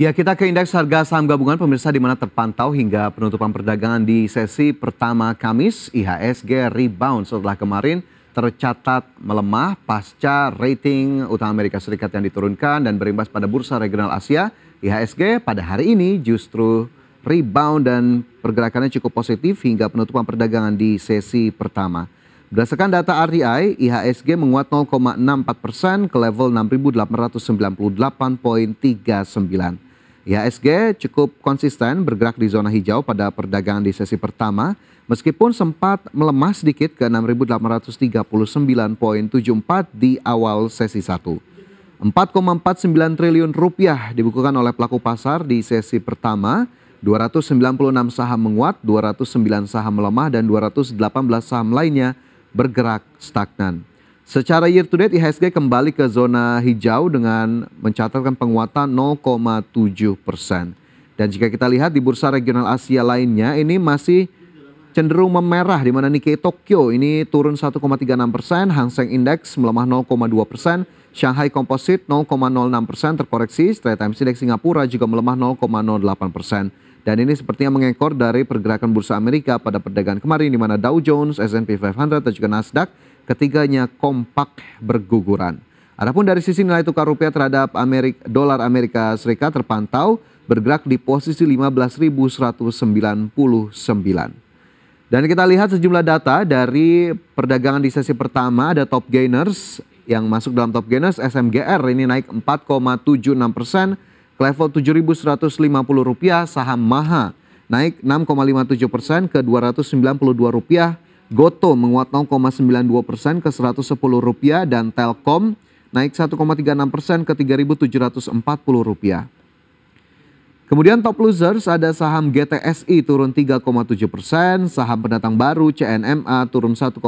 Ya, kita ke indeks harga saham gabungan pemirsa di mana terpantau hingga penutupan perdagangan di sesi pertama Kamis, IHSG rebound setelah kemarin tercatat melemah pasca rating utang Amerika Serikat yang diturunkan dan berimbas pada bursa regional Asia. IHSG pada hari ini justru rebound dan pergerakannya cukup positif hingga penutupan perdagangan di sesi pertama. Berdasarkan data RDI IHSG menguat 0,64 persen ke level 6.898.39. IHSG ya, cukup konsisten bergerak di zona hijau pada perdagangan di sesi pertama meskipun sempat melemah sedikit ke 6.839.74 di awal sesi 1. 4,49 triliun rupiah dibukukan oleh pelaku pasar di sesi pertama, 296 saham menguat, 209 saham melemah dan 218 saham lainnya bergerak stagnan. Secara year to date IHSG kembali ke zona hijau dengan mencatatkan penguatan 0,7 persen. Dan jika kita lihat di bursa regional Asia lainnya ini masih cenderung memerah di mana Nikkei Tokyo ini turun 1,36 persen, Hang Seng Index melemah 0,2 persen, Shanghai Composite 0,06 persen terkoreksi, Straits Times Index Singapura juga melemah 0,08 persen. Dan ini sepertinya mengekor dari pergerakan bursa Amerika pada perdagangan kemarin di mana Dow Jones, S&P 500 dan juga Nasdaq Ketiganya kompak berguguran. Adapun dari sisi nilai tukar rupiah terhadap Amerik, dolar Amerika Serikat terpantau bergerak di posisi 15.199. Dan kita lihat sejumlah data dari perdagangan di sesi pertama ada top gainers yang masuk dalam top gainers SMGR ini naik 4,76 persen ke level 7.150 rupiah. saham Maha naik 6,57 persen ke 292 rupiah. Goto menguat 0,92 persen ke 110 rupiah dan Telkom naik 1,36 persen ke 3.740 rupiah. Kemudian top losers ada saham GTSI turun 3,7 persen, saham pendatang baru CNMA turun 1,9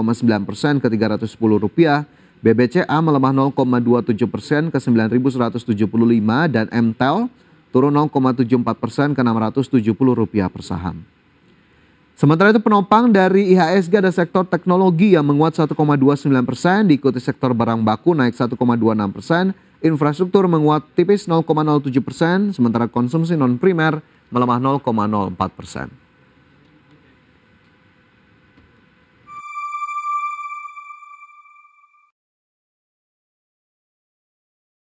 persen ke 310 rupiah, BBCA melemah 0,27 persen ke 9.175 dan MTEL turun 0,74 persen ke 670 rupiah per saham. Sementara itu penopang dari IHSG ada sektor teknologi yang menguat 1,29 persen, diikuti sektor barang baku naik 1,26 persen, infrastruktur menguat tipis 0,07 persen, sementara konsumsi non primer melemah 0,04 persen.